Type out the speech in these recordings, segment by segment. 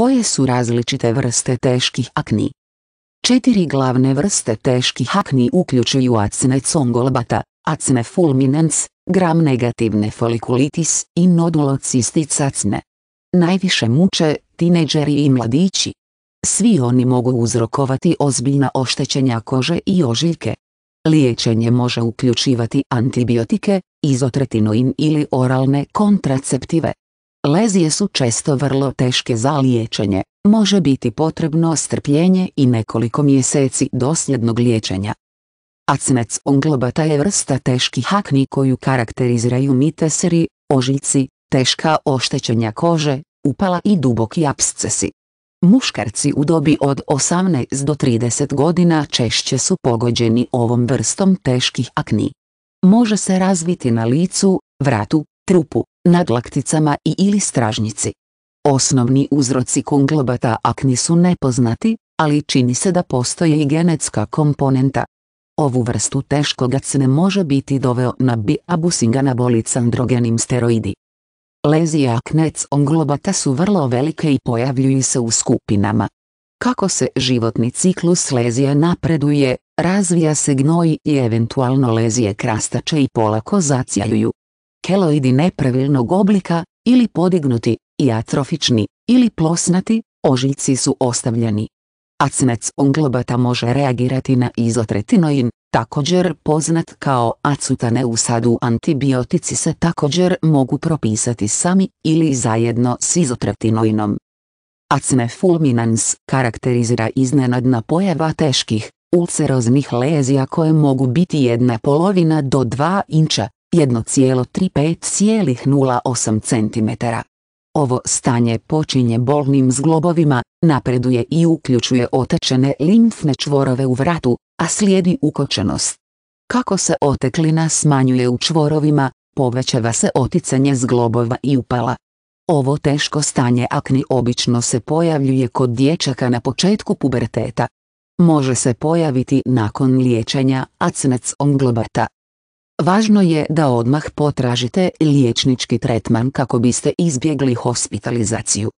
Koje su različite vrste teških akni? Četiri glavne vrste teških akni uključuju acne congolbata, acne fulminans, gram negativne folikulitis i nodulocistic acne. Najviše muče tineđeri i mladići. Svi oni mogu uzrokovati ozbiljna oštećenja kože i ožiljke. Liječenje može uključivati antibiotike, izotretinoin ili oralne kontraceptive. Lezije su često vrlo teške za liječenje, može biti potrebno strpljenje i nekoliko mjeseci dosljednog liječenja. Acnec onglobata je vrsta teških hakni koju karakteriziraju miteseri, ožiljci, teška oštećenja kože, upala i duboki apscesi. Muškarci u dobi od 18 do 30 godina češće su pogođeni ovom vrstom teških akni. Može se razviti na licu, vratu, trupu, nadlakticama i ili stražnici. Osnovni uzroci konglobata akni su nepoznati, ali čini se da postoji i genetska komponenta. Ovu vrstu teškog acne može biti doveo na na bolici androgenim steroidi. Lezije aknec onglobata su vrlo velike i pojavljuju se u skupinama. Kako se životni ciklus lezije napreduje, razvija se gnoj i eventualno lezije krastače i polako zacjeljuju keloidi nepravilnog oblika, ili podignuti, i atrofični, ili plosnati, ožiljci su ostavljeni. Acnec onglobata može reagirati na izotretinoin, također poznat kao acutane u sadu antibiotici se također mogu propisati sami ili zajedno s izotretinoinom. Acne fulminans karakterizira iznenadna pojava teških, ulceroznih lezija koje mogu biti jedna polovina do dva inča, 1,35,08 cm. Ovo stanje počinje bolnim zglobovima, napreduje i uključuje otečene limfne čvorove u vratu, a slijedi ukočenost. Kako se oteklina smanjuje u čvorovima, povećava se oticanje zglobova i upala. Ovo teško stanje akni obično se pojavljuje kod dječaka na početku puberteta. Može se pojaviti nakon liječenja acnec onglobata. Važno je da odmah potražite liječnički tretman kako biste izbjegli hospitalizaciju.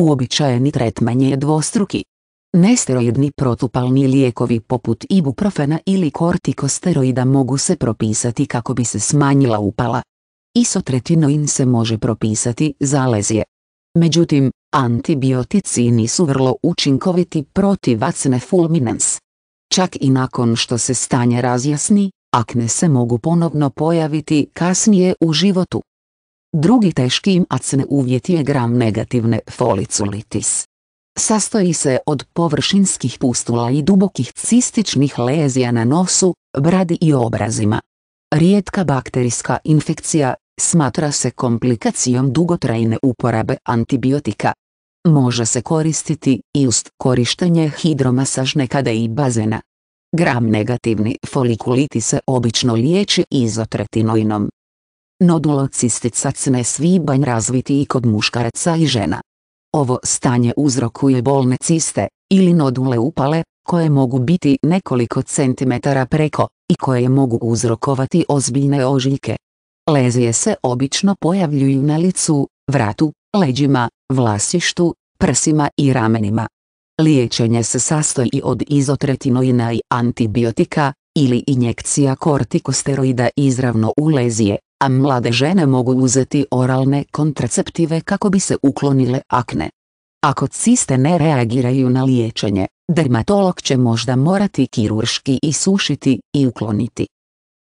Uobičajeni tretman je dvostruki. Nesteroidni protupalni lijekovi poput ibuprofena ili kortikosteroida mogu se propisati kako bi se smanjila upala. Isotretinoin se može propisati za lezije. Međutim, antibiotici nisu vrlo učinkoviti protiv acne fulminans. Čak i nakon što se stanje razjasni, akne se mogu ponovno pojaviti kasnije u životu. Drugi teški acne uvjet je gram negativne foliculitis. Sastoji se od površinskih pustula i dubokih cističnih lezija na nosu, bradi i obrazima. Rijetka bakterijska infekcija smatra se komplikacijom dugotrajne uporabe antibiotika. Može se koristiti i ust korištenje hidromasažne kade i bazena. Gram negativni folikuliti se obično liječi izotretinoinom. Nodulocisticac ne svibanj razviti i kod muškaraca i žena. Ovo stanje uzrokuje bolne ciste, ili nodule upale, koje mogu biti nekoliko centimetara preko, i koje mogu uzrokovati ozbiljne ožiljke. Lezije se obično pojavljuju na licu, vratu, leđima, vlasištu, prsima i ramenima. Liječenje se sastoji od izotretinoina i antibiotika, ili injekcija kortikosteroida izravno u lezije, a mlade žene mogu uzeti oralne kontraceptive kako bi se uklonile akne. Ako ciste ne reagiraju na liječenje, dermatolog će možda morati kirurški isušiti i ukloniti.